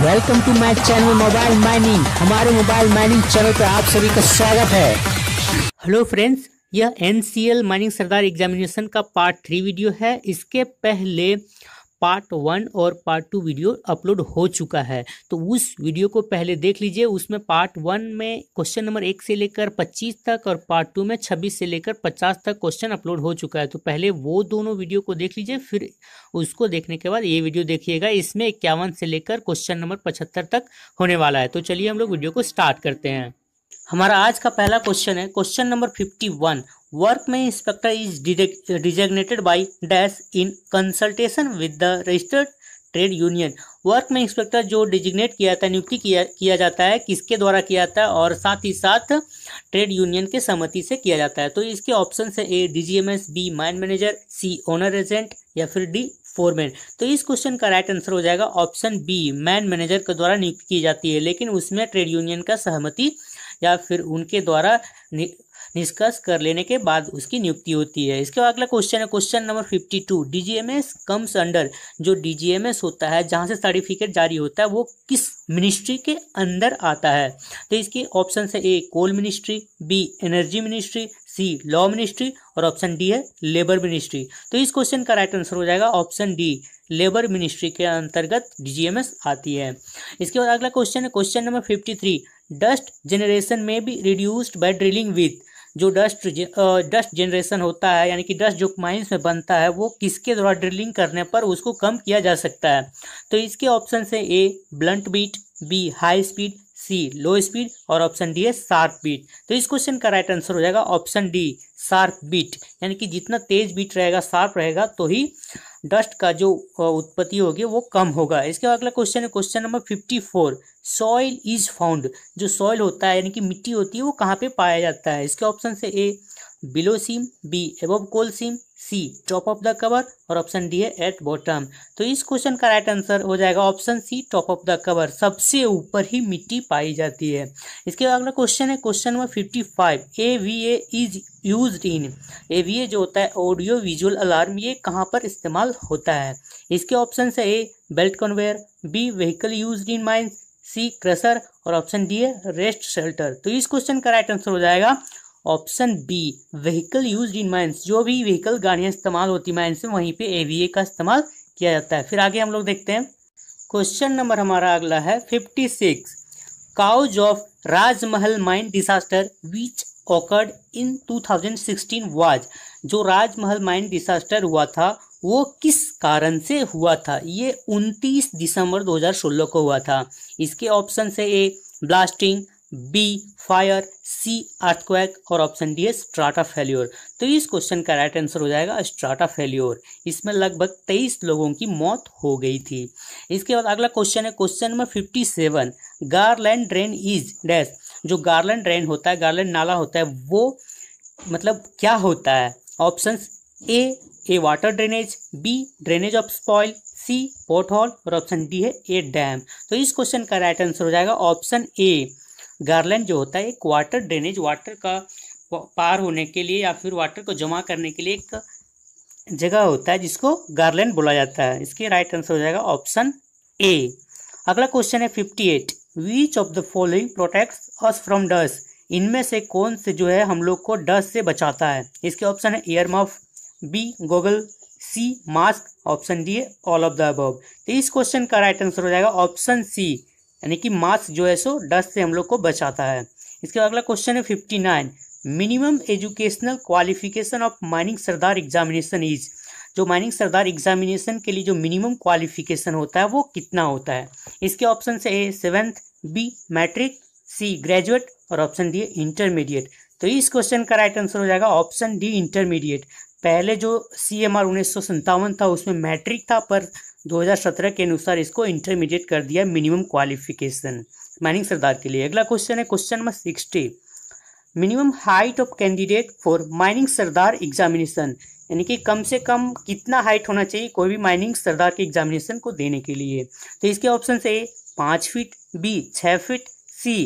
welcome to my channel mobile mining हमारे mobile mining channel पर आप सभी का स्वागत है हेलो फ्रेंड्स यह एनसीएल माइनिंग सरदार एग्जामिनेशन का पार्ट थ्री वीडियो है इसके पहले पार्ट वन और पार्ट टू वीडियो अपलोड हो चुका है तो उस वीडियो को पहले देख लीजिए उसमें पार्ट वन में क्वेश्चन नंबर एक से लेकर पच्चीस तक और पार्ट टू में छब्बीस से लेकर पचास तक क्वेश्चन अपलोड हो चुका है तो पहले वो दोनों वीडियो को देख लीजिए फिर उसको देखने के बाद ये वीडियो देखिएगा इसमें इक्यावन से लेकर क्वेश्चन नंबर पचहत्तर तक होने वाला है तो चलिए हम लोग वीडियो को स्टार्ट करते हैं हमारा आज का पहला क्वेश्चन है question number fifty one workmen inspector is designated by dash in consultation with the registered trade union workmen inspector जो डिजिग्नेट किया जाता है नियुक्ति किया किया जाता है किसके द्वारा किया जाता है और साथ ही साथ ट्रेड यूनियन के सहमति से किया जाता है तो इसके ऑप्शन है A DGMS B mine manager C owner agent या फिर डी फोरमैन तो इस क्वेश्चन का राइट आंसर हो जाएगा ऑप्शन बी मैन मैनेजर के द्वारा नियुक्ति की जाती है लेकिन उसमें ट्रेड यूनियन का सहमति या फिर उनके द्वारा निष्कर्ष कर लेने के बाद उसकी नियुक्ति होती है इसके बाद अगला क्वेश्चन है question number fifty two DGMS comes under जो डीजीएमएस होता है जहाँ से सर्टिफिकेट जारी होता है वो किस मिनिस्ट्री के अंदर आता है तो इसके ऑप्शन है A coal ministry B energy ministry C law ministry और ऑप्शन डी है लेबर मिनिस्ट्री तो इस क्वेश्चन का राइट आंसर हो जाएगा ऑप्शन डी लेबर मिनिस्ट्री के अंतर्गत डीजीएमएस आती है इसके बाद अगला क्वेश्चन है question number fifty three dust generation may be reduced by drilling with जो डस्ट डस्ट जनरेशन होता है यानी कि डस्ट जो माइंस में बनता है वो किसके द्वारा ड्रिलिंग करने पर उसको कम किया जा सकता है तो इसके ऑप्शन है A blunt bit B high speed C low speed और ऑप्शन डी है शार्प बीट तो इस क्वेश्चन का राइट आंसर हो जाएगा ऑप्शन डी शार्प बीट यानी कि जितना तेज बीट रहेगा शार्प रहेगा तो ही डस्ट का जो उत्पत्ति होगी वो कम होगा इसके बाद अगला क्वेश्चन है question number fifty four soil is found जो सॉइल होता है यानी कि मिट्टी होती है वो कहाँ पे पाया जाता है इसके ऑप्शन से A below seam B above coal seam C top of the cover और ऑप्शन डी है एट बॉटम तो इस क्वेश्चन का राइट आंसर हो जाएगा option C top of the cover सबसे ऊपर ही मिट्टी पाई जाती है इसके बाद अगला क्वेश्चन है question number fifty five A V A is used in A V A जो होता है ऑडियो विजुअल अलार्म ये कहाँ पर इस्तेमाल होता है इसके ऑप्शन है A belt conveyor B vehicle used in mines C crusher और ऑप्शन डी है रेस्ट शेल्टर तो इस क्वेश्चन का राइट आंसर हो जाएगा option B vehicle used in mines जो भी व्हीकल गाड़ियाँ इस्तेमाल होती माइंस में वहीं पे एवीए का इस्तेमाल किया जाता है फिर आगे हम लोग देखते हैं क्वेश्चन नंबर हमारा अगला है fifty six cause of Rajmahal mine disaster which occurred in 2016 was जो राजमहल माइन डिजास्टर हुआ था वो किस कारण से हुआ था ये 29 दिसंबर 2016 को हुआ था इसके ऑप्शन से A blasting B fire C earthquake और ऑप्शन डी है स्ट्राटा फेल्योर तो इस क्वेश्चन का राइट आंसर हो जाएगा स्ट्राटा फेल्योर इसमें लगभग तेईस लोगों की मौत हो गई थी इसके बाद अगला क्वेश्चन है question number fifty seven garland drain is dash जो गार्लैंड ड्रेन होता है गार्लैंड नाला होता है वो मतलब क्या होता है option A A water drainage B drainage of spoil C port hall और ऑप्शन डी है ए डैम तो इस क्वेश्चन का राइट आंसर हो जाएगा ऑप्शन ए गार्लैंड जो होता है एक वाटर ड्रेनेज वाटर का पार होने के लिए या फिर वाटर को जमा करने के लिए एक जगह होता है जिसको गार्लैंड बोला जाता है इसके राइट आंसर हो जाएगा ऑप्शन ए अगला क्वेश्चन है fifty eight which of the following protect us from dust इनमें से कौन से जो है हम लोग को डस्ट से बचाता है इसके ऑप्शन है ear muff B goggle C mask option D all of the above तो इस क्वेश्चन का राइट आंसर हो जाएगा ऑप्शन सी यानी कि मार्क्स जो है सो डस्ट से हम लोग को बचाता है इसके बाद अगला क्वेश्चन है fifty nine minimum educational qualification of mining sardar examination is जो माइनिंग सरदार एग्जामिनेशन के लिए जो मिनिमम क्वालिफिकेशन होता है वो कितना होता है इसके ऑप्शन से A seventh B matric C graduate और ऑप्शन डी इंटरमीडिएट तो इस क्वेश्चन का राइट आंसर हो जाएगा ऑप्शन डी इंटरमीडिएट पहले जो सी एम आर उन्नीस सौ था उसमें मैट्रिक था पर 2017 के अनुसार इसको इंटरमीडिएट कर दिया मिनिमम क्वालिफिकेशन माइनिंग सरदार के लिए अगला क्वेश्चन है question number sixty minimum height of candidate for mining sardar examination यानी कि कम से कम कितना हाइट होना चाहिए कोई भी माइनिंग सरदार के एग्जामिनेशन को देने के लिए तो इसके ऑप्शन ए पाँच फीट बी छः फीट सी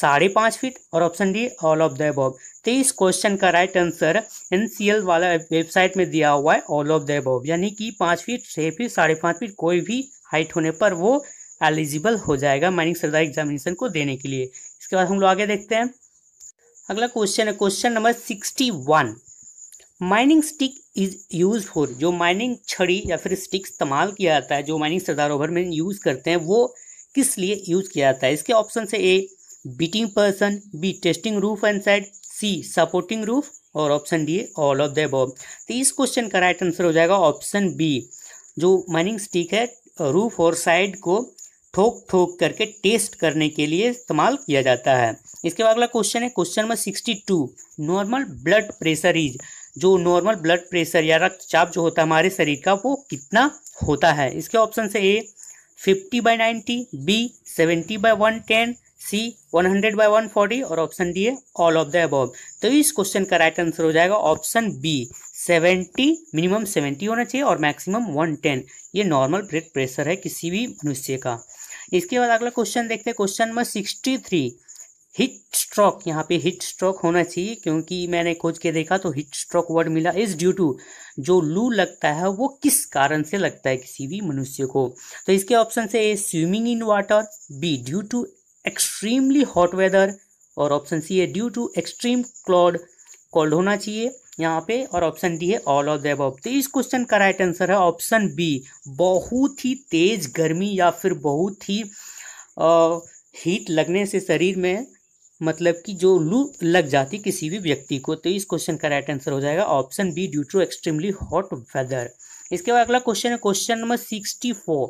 साढ़े पाँच फीट और option D all of the above इस क्वेश्चन का राइट आंसर एनसीएल वाला वेबसाइट में दिया हुआ है ऑल ऑफ द अबव यानी कि पाँच फीट छः फीट साढ़े पाँच फीट कोई भी हाइट होने पर वो एलिजिबल हो जाएगा माइनिंग सरदार एग्जामिनेशन को देने के लिए इसके बाद हम लोग आगे देखते हैं अगला क्वेश्चन है question number sixty one mining stick is used for जो माइनिंग छड़ी या फिर स्टिक इस्तेमाल किया जाता है जो mining sardar overman use करते हैं वो किस लिए यूज किया जाता है इसके ऑप्शन से A beating person B testing roof and side C supporting roof और option D all of the above तो इस क्वेश्चन का राइट आंसर हो जाएगा ऑप्शन बी जो माइनिंग स्टिक है रूफ और साइड को ठोक ठोक करके टेस्ट करने के लिए इस्तेमाल किया जाता है इसके बाद अगला क्वेश्चन है question number sixty two normal blood pressure is जो नॉर्मल ब्लड प्रेशर या रक्तचाप जो होता है हमारे शरीर का वो कितना होता है इसके ऑप्शन से A fifty by ninety B seventy by one ten C 100 by 140 और ऑप्शन डी है ऑल ऑफ द अबव तो इस क्वेश्चन का राइट आंसर हो जाएगा ऑप्शन बी 70 मिनिमम 70 होना चाहिए और मैक्सिमम 110 ये नॉर्मल ब्लड प्रेशर है किसी भी मनुष्य का इसके बाद अगला क्वेश्चन देखते हैं क्वेश्चन नंबर 63 हिट स्ट्रोक यहाँ पे हिट स्ट्रोक होना चाहिए क्योंकि मैंने खोज के देखा तो हिट स्ट्रोक वर्ड मिला इज ड्यू टू जो लू लगता है वो किस कारण से लगता है किसी भी मनुष्य को तो इसके ऑप्शन से A swimming in water B due to extremely hot weather और ऑप्शन सी है due to extreme cloud cold होना चाहिए यहाँ पे और ऑप्शन डी है ऑल ऑफ द अबव तो इस क्वेश्चन का राइट आंसर है ऑप्शन बी बहुत ही तेज गर्मी या फिर बहुत ही आ, हीट लगने से शरीर में मतलब कि जो लू लग जाती किसी भी व्यक्ति को तो इस क्वेश्चन का राइट आंसर हो जाएगा option B due to extremely hot weather इसके बाद अगला क्वेश्चन है question number sixty four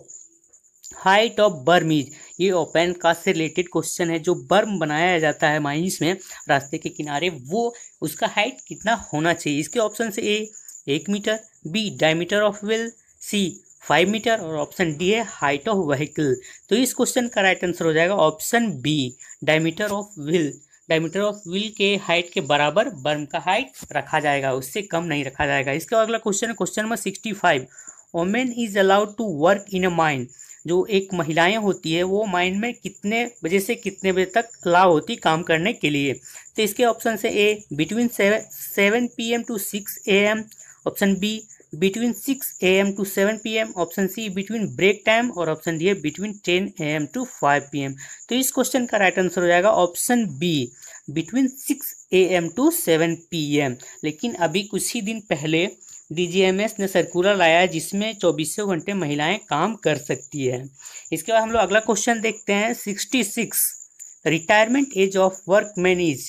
height of berms ये ओपन कास्ट से रिलेटेड क्वेश्चन है जो बर्म बनाया जाता है माइंस में रास्ते के किनारे वो उसका हाइट कितना होना चाहिए इसके ऑप्शन से ए एक metre B diameter of well C five metre और ऑप्शन डी है हाइट ऑफ व्हीकल तो इस क्वेश्चन का राइट आंसर हो जाएगा option B diameter of wheel diameter of wheel के हाइट के बराबर बर्म का हाइट रखा जाएगा उससे कम नहीं रखा जाएगा इसके अगला क्वेश्चन है question number sixty five women is allowed to work in a mine जो एक महिलाएं होती है वो माइंड में कितने बजे से कितने बजे तक अलाव होती काम करने के लिए तो इसके ऑप्शन से A between seven P M to six A M option B between six A M to seven P M option C between break time और ऑप्शन डी है between ten A M to five P M तो इस question का right answer हो जाएगा option B between six A M to seven P M लेकिन अभी कुछ ही दिन पहले डीजीएमएस ने सर्कुलर लाया है जिसमें चौबीसों घंटे महिलाएं काम कर सकती है इसके बाद हम लोग अगला क्वेश्चन देखते हैं sixty six retirement age of workman is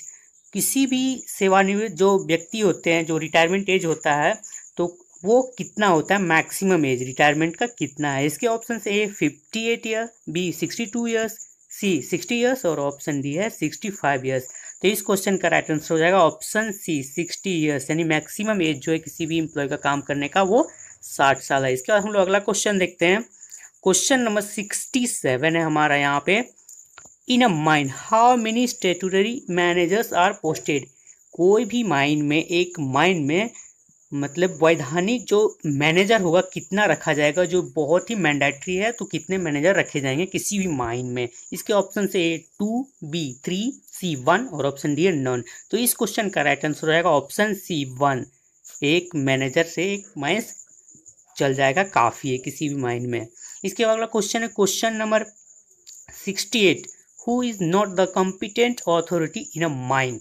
किसी भी सेवानिवृत्त जो व्यक्ति होते हैं जो रिटायरमेंट एज होता है तो वो कितना होता है मैक्सिमम एज रिटायरमेंट का कितना है इसके option A fifty eight year B sixty two years C sixty years और ऑप्शन डी है सिक्सटी फाइव ईयर्स तो इस क्वेश्चन का राइट आंसर हो जाएगा ऑप्शन सी सिक्सटी ईयर्स यानी मैक्सिमम एज जो है किसी भी इम्प्लॉय का काम करने का वो साठ साल है इसके बाद हम लोग अगला क्वेश्चन देखते हैं क्वेश्चन नंबर सिक्सटी सेवन है हमारा यहाँ पे in a mine how many statutory managers are posted कोई भी माइन में एक माइन में मतलब वैधानिक जो मैनेजर होगा कितना रखा जाएगा जो बहुत ही मैंडेटरी है तो कितने मैनेजर रखे जाएंगे किसी भी माइन में इसके ऑप्शन से A two B three C one और ऑप्शन डी है नॉन तो इस क्वेश्चन का राइट आंसर रहेगा ऑप्शन सी वन एक मैनेजर से एक माइंस चल जाएगा काफ़ी है किसी भी माइंड में इसके अगला क्वेश्चन है question number sixty eight who is not the competent authority in a mine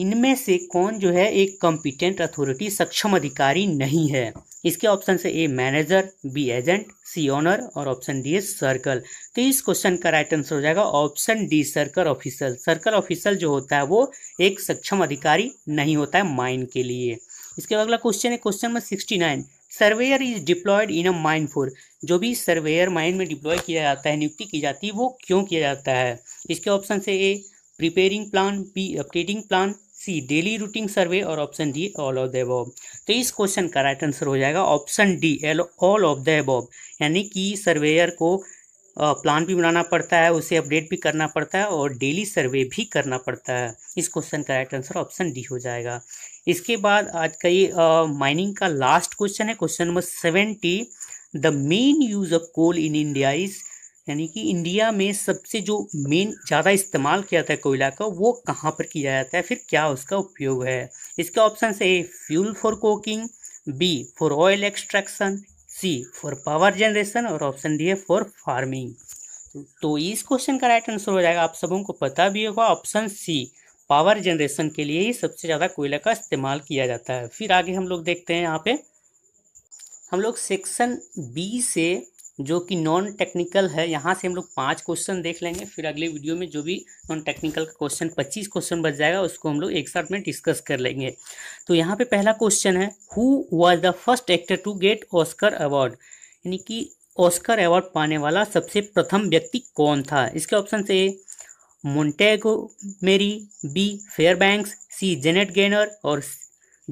इनमें से कौन जो है एक कॉम्पिटेंट अथॉरिटी सक्षम अधिकारी नहीं है इसके ऑप्शन से A manager B agent C owner और ऑप्शन डी है सर्कल तो इस क्वेश्चन का राइट आंसर हो जाएगा option D circle officer circle officer जो होता है वो एक सक्षम अधिकारी नहीं होता है माइन के लिए इसके अगला क्वेश्चन है question number sixty nine surveyor is deployed in a mine for जो भी सर्वेयर माइन में डिप्लॉय किया जाता है नियुक्ति की जाती है वो क्यों किया जाता है इसके ऑप्शन से A preparing plan B updating plan C daily routine survey और option D all of the above तो इस क्वेश्चन का राइट आंसर हो जाएगा option D L all of the above यानी कि सर्वेयर को प्लान uh, भी बनाना पड़ता है उसे अपडेट भी करना पड़ता है और डेली सर्वे भी करना पड़ता है इस क्वेश्चन का राइट आंसर ऑप्शन डी हो जाएगा इसके बाद आज का ये माइनिंग uh, का लास्ट क्वेश्चन है question number seventy the main use of coal in India is यानी कि इंडिया में सबसे जो मेन ज़्यादा इस्तेमाल किया जाता है कोयला का वो कहाँ पर किया जाता है फिर क्या उसका उपयोग है इसके option A fuel for coking B for oil extraction C for power generation और ऑप्शन डी है फॉर फार्मिंग तो इस क्वेश्चन का राइट आंसर हो जाएगा आप सबों को पता भी होगा ऑप्शन सी पावर जनरेशन के लिए ही सबसे ज़्यादा कोयला का इस्तेमाल किया जाता है फिर आगे हम लोग देखते हैं यहाँ पे हम लोग सेक्शन बी से जो कि नॉन टेक्निकल है यहाँ से हम लोग पाँच क्वेश्चन देख लेंगे फिर अगले वीडियो में जो भी नॉन टेक्निकल का क्वेश्चन पच्चीस क्वेश्चन बच जाएगा उसको हम लोग एक साथ में डिस्कस कर लेंगे तो यहाँ पे पहला क्वेश्चन है who was the first actor to get Oscar award यानी कि ऑस्कर अवार्ड पाने वाला सबसे प्रथम व्यक्ति कौन था इसके ऑप्शन से Montego Mary B fair C Janet Gaynor और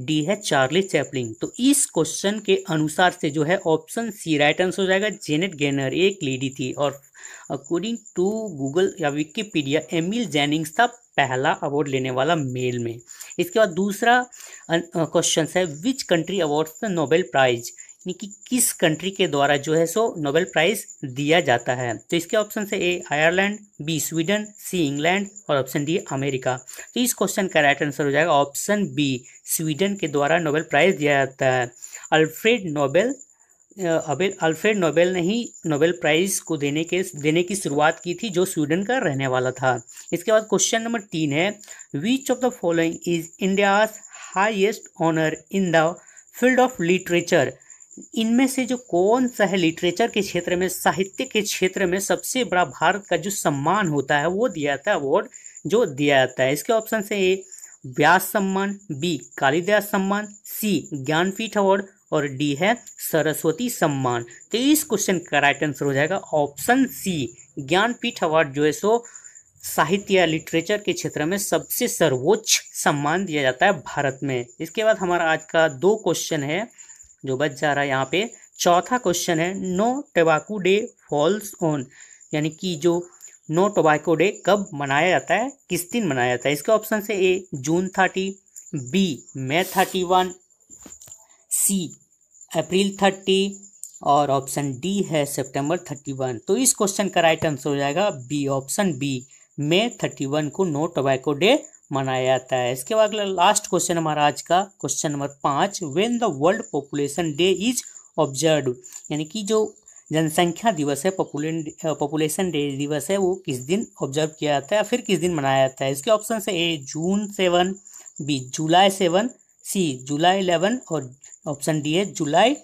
डी है चार्ली चैपलिंग तो इस क्वेश्चन के अनुसार से जो है ऑप्शन सी राइट आंसर हो जाएगा जेनेट गेनर एक लेडी थी और अकॉर्डिंग टू गूगल या विकीपीडिया एमिल जेनिंग्स था पहला अवार्ड लेने वाला मेल में इसके बाद दूसरा क्वेश्चन है which country awards the Nobel prize यानी कि किस कंट्री के द्वारा जो है सो नोबेल प्राइज दिया जाता है तो इसके ऑप्शन है A Ireland B Sweden C England और ऑप्शन डी अमेरिका तो इस क्वेश्चन का राइट आंसर हो जाएगा ऑप्शन बी स्वीडन के द्वारा नोबेल प्राइज दिया जाता है अल्फ्रेड नोबेल अबेल अल्फ्रेड नोबेल ने ही नोबेल प्राइज को देने के देने की शुरुआत की थी जो स्वीडन का रहने वाला था इसके बाद क्वेश्चन नंबर तीन है which of the following is India's highest honour in the field of literature इनमें से जो कौन सा है लिटरेचर के क्षेत्र में साहित्य के क्षेत्र में सबसे बड़ा भारत का जो सम्मान होता है वो दिया जाता है अवार्ड जो दिया जाता है इसके ऑप्शन है ए व्यास सम्मान B Kalidas Samman C Jnanpith award और डी है सरस्वती सम्मान तो इस क्वेश्चन का राइट आंसर हो जाएगा ऑप्शन सी ज्ञानपीठ अवार्ड जो है सो साहित्य या लिटरेचर के क्षेत्र में सबसे सर्वोच्च सम्मान दिया जाता है भारत में इसके बाद हमारा आज का दो क्वेश्चन है जो बच जा रहा है यहाँ पे चौथा क्वेश्चन है no tobacco day falls on यानी कि जो नो टोबैको डे कब मनाया जाता है किस दिन मनाया जाता है इसके ऑप्शन से A June thirty B May thirty one C April thirty और ऑप्शन डी है सितंबर थर्टी वन तो इस क्वेश्चन का राइट आंसर हो जाएगा B option B May thirty one को नो टोबैको डे मनाया जाता है इसके बाद लास्ट क्वेश्चन हमारा आज का क्वेश्चन नंबर पाँच when the world population day is observe यानी कि जो जनसंख्या दिवस है पॉपुलेशन डे दिवस है वो किस दिन ऑब्जर्व किया जाता है या फिर किस दिन मनाया जाता है इसके ऑप्शन है A June seven B July seven C July eleven और ऑप्शन डी है जुलाई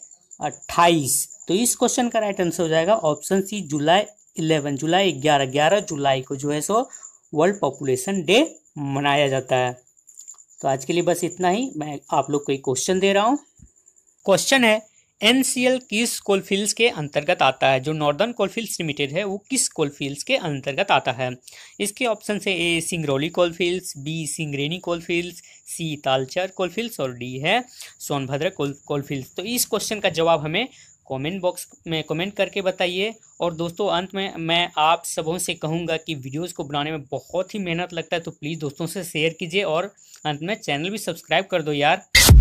अट्ठाईस तो इस क्वेश्चन का राइट आंसर हो जाएगा ऑप्शन सी जुलाई इलेवन जुलाई ग्यारह ग्यारह जुलाई को जो है सो वर्ल्ड पॉपुलेशन डे मनाया जाता है तो आज के लिए बस इतना ही मैं आप लोग को एक क्वेश्चन दे रहा हूँ क्वेश्चन है एन सी एल किस कोलफील्ड्स के अंतर्गत आता है जो नॉर्दर्न कोलफील्ड्स लिमिटेड है वो किस कोलफील्ड्स के अंतर्गत आता है इसके ऑप्शन है A Singrauli coalfields B Singareni coalfields C Talcher coalfields और डी है सोनभद्र कोलफील्ड्स तो इस क्वेश्चन का जवाब हमें कमेंट बॉक्स में कमेंट करके बताइए और दोस्तों अंत में मैं आप सबों से कहूँगा कि वीडियोस को बनाने में बहुत ही मेहनत लगता है तो प्लीज़ दोस्तों से शेयर कीजिए और अंत में चैनल भी सब्सक्राइब कर दो यार